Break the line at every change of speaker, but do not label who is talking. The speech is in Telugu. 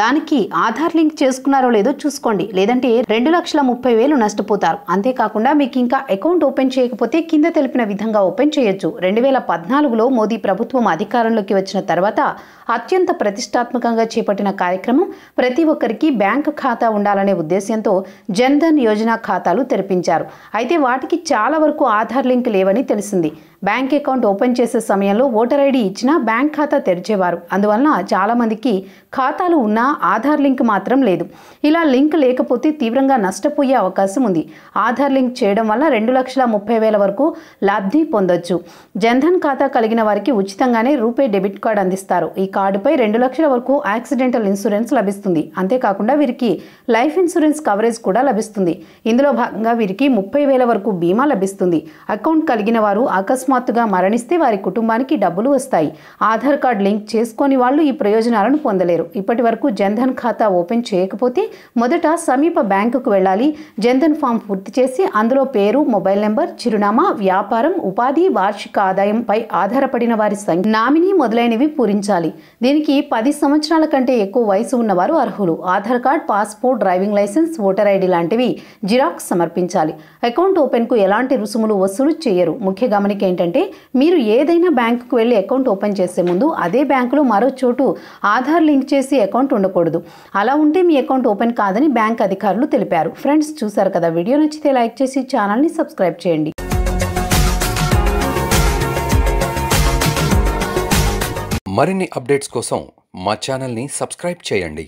దానికి ఆధార్ లింక్ చేసుకున్నారో లేదో చూసుకోండి లేదంటే రెండు లక్షల ముప్పై వేలు నష్టపోతారు అంతేకాకుండా మీకు ఇంకా అకౌంట్ ఓపెన్ చేయకపోతే కింద తెలిపిన విధంగా ఓపెన్ చేయొచ్చు రెండు వేల పద్నాలుగులో మోదీ ప్రభుత్వం అధికారంలోకి వచ్చిన తర్వాత అత్యంత ప్రతిష్టాత్మకంగా చేపట్టిన కార్యక్రమం ప్రతి ఒక్కరికి బ్యాంకు ఖాతా ఉండాలనే ఉద్దేశంతో జన్ధన్ యోజన ఖాతాలు తెరిపించారు అయితే వాటికి చాలా వరకు ఆధార్ లింక్ లేవని తెలిసింది బ్యాంక్ అకౌంట్ ఓపెన్ చేసే సమయంలో ఓటర్ ఐడి ఇచ్చినా బ్యాంక్ ఖాతా తెరిచేవారు అందువలన చాలామందికి ఖాతాలు ఉన్నా ఉన్నా ఆధార్ లింక్ మాత్రం లేదు ఇలా లింక్ లేకపోతే తీవ్రంగా నష్టపోయే అవకాశం ఉంది ఆధార్ లింక్ చేయడం వల్ల రెండు లక్షల ముప్పై వేల వరకు లబ్ధి పొందొచ్చు జన్ధన్ ఖాతా కలిగిన వారికి ఉచితంగానే రూపే డెబిట్ కార్డు అందిస్తారు ఈ కార్డుపై రెండు లక్షల వరకు యాక్సిడెంటల్ ఇన్సూరెన్స్ లభిస్తుంది అంతేకాకుండా వీరికి లైఫ్ ఇన్సూరెన్స్ కవరేజ్ కూడా లభిస్తుంది ఇందులో భాగంగా వీరికి ముప్పై వేల వరకు బీమా లభిస్తుంది అకౌంట్ కలిగిన వారు అకస్మాత్తుగా మరణిస్తే వారి కుటుంబానికి డబ్బులు వస్తాయి ఆధార్ కార్డు లింక్ చేసుకుని వాళ్ళు ఈ ప్రయోజనాలను పొందలేరు ఇప్పటి వరకు జన్ధన్ ఖాతా ఓపెన్ చేయకపోతే మొదట సమీప బ్యాంకుకు వెళ్ళాలి జన్ధన్ ఫామ్ పూర్తి చేసి అందులో పేరు మొబైల్ నెంబర్ చిరునామా వ్యాపారం ఉపాధి వార్షిక ఆదాయంపై ఆధారపడిన వారి సంఖ్య నామినీ మొదలైనవి పూరించాలి దీనికి పది సంవత్సరాల కంటే ఎక్కువ వయసు ఉన్నవారు అర్హులు Aadhaar card passport driving licence voter ID లాంటివి జిరాక్స్ సమర్పించాలి అకౌంట్ ఓపెన్కు ఎలాంటి రుసుములు వసూలు చేయరు ముఖ్య గమనిక ఏంటంటే మీరు ఏదైనా బ్యాంకుకు వెళ్ళి అకౌంట్ ఓపెన్ చేసే ముందు అదే బ్యాంకులో మరో చోటు ఆధార్ లింక్ చేసి అకౌంట్ ఉండకూడదు అలా ఉంటే మీ అకౌంట్ ఓపెన్ కాదని బ్యాంక్ అధికారులు తెలిపారు ఫ్రెండ్స్ చూసారు కదా వీడియో నచ్చితే లైక్ చేసి ఛానల్ని సబ్స్క్రైబ్ చేయండి మరిన్ని అప్డేట్స్ కోసం మా ఛానల్ని సబ్స్క్రైబ్ చేయండి